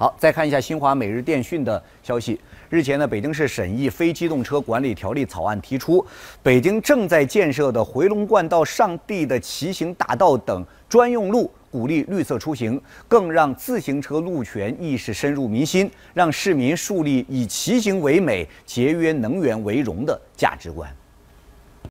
好，再看一下新华每日电讯的消息。日前呢，北京市审议《非机动车管理条例》草案，提出北京正在建设的回龙观到上地的骑行大道等专用路，鼓励绿色出行，更让自行车路权意识深入民心，让市民树立以骑行为美、节约能源为荣的价值观。